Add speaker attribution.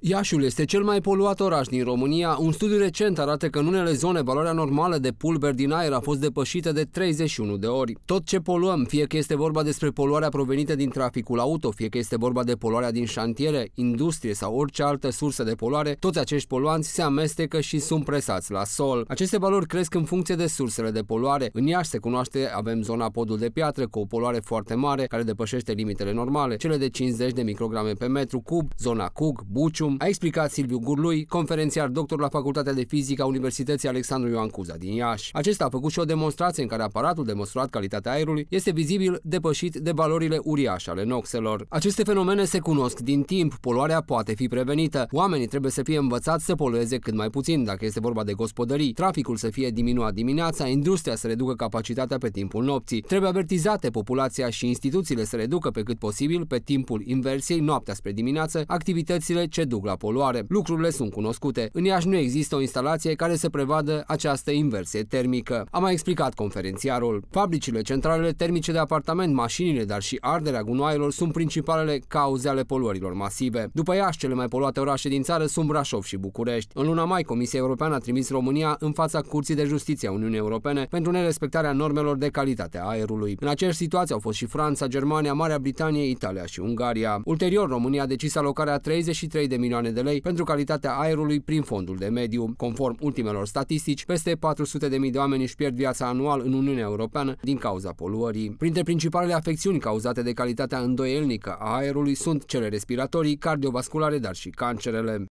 Speaker 1: Iașul este cel mai poluat oraș din România. Un studiu recent arată că în unele zone valoarea normală de pulber din aer a fost depășită de 31 de ori. Tot ce poluăm, fie că este vorba despre poluarea provenită din traficul auto, fie că este vorba de poluarea din șantiere, industrie sau orice altă sursă de poluare, toți acești poluanți se amestecă și sunt presați la sol. Aceste valori cresc în funcție de sursele de poluare. În Iași se cunoaște, avem zona podul de piatră cu o poluare foarte mare care depășește limitele normale, cele de 50 de micrograme pe metru cub, zona Cug, Buciu, Spectrum, a explicat Silviu Gurlui, conferențiar doctor la Facultatea de Fizică a Universității Alexandru Ioan Cuza din Iași. Acesta a făcut și o demonstrație în care aparatul de măsurat calitatea aerului este vizibil depășit de valorile uriașe ale noxelor. Aceste fenomene se cunosc din timp, poluarea poate fi prevenită. Oamenii trebuie să fie învățați să polueze cât mai puțin, dacă este vorba de gospodării, traficul să fie diminuat dimineața, industria să reducă capacitatea pe timpul nopții. Trebuie avertizate populația și instituțiile să reducă pe cât posibil, pe timpul inversiei, noaptea spre dimineață, activitățile ce duc duc la poluare. Lucrurile sunt cunoscute. În Iași nu există o instalație care să prevadă această inversie termică. A mai explicat conferențiarul. Fabricile, centralele termice de apartament, mașinile, dar și arderea gunoaielor sunt principalele cauze ale poluărilor masive. După Iași, cele mai poluate orașe din țară sunt Brașov și București. În luna mai, Comisia Europeană a trimis România în fața Curții de Justiție a Uniunii Europene pentru nerespectarea normelor de calitate a aerului. În aceeași situație au fost și Franța, Germania, Marea Britanie, Italia și Ungaria. Ulterior, România a decis alocarea 33 de milioane milioane de lei pentru calitatea aerului prin fondul de mediu. Conform ultimelor statistici, peste 400 de mii de oameni își pierd viața anual în Uniunea Europeană din cauza poluării. Printre principalele afecțiuni cauzate de calitatea îndoielnică a aerului sunt cele respiratorii, cardiovasculare, dar și cancerele.